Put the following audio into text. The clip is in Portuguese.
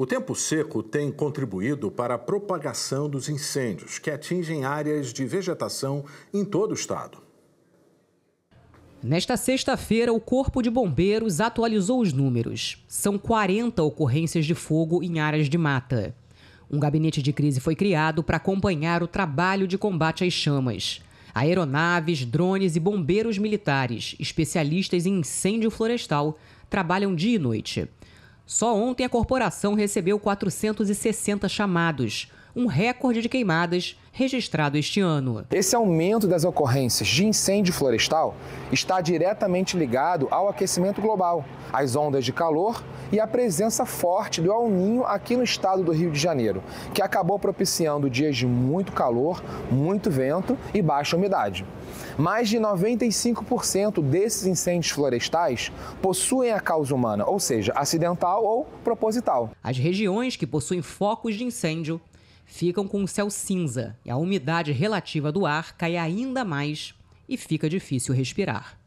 O tempo seco tem contribuído para a propagação dos incêndios, que atingem áreas de vegetação em todo o estado. Nesta sexta-feira, o Corpo de Bombeiros atualizou os números. São 40 ocorrências de fogo em áreas de mata. Um gabinete de crise foi criado para acompanhar o trabalho de combate às chamas. Aeronaves, drones e bombeiros militares, especialistas em incêndio florestal, trabalham dia e noite. Só ontem a corporação recebeu 460 chamados, um recorde de queimadas registrado este ano. Esse aumento das ocorrências de incêndio florestal está diretamente ligado ao aquecimento global, às ondas de calor e à presença forte do El Ninho aqui no estado do Rio de Janeiro, que acabou propiciando dias de muito calor, muito vento e baixa umidade. Mais de 95% desses incêndios florestais possuem a causa humana, ou seja, acidental ou proposital. As regiões que possuem focos de incêndio ficam com o céu cinza e a umidade relativa do ar cai ainda mais e fica difícil respirar.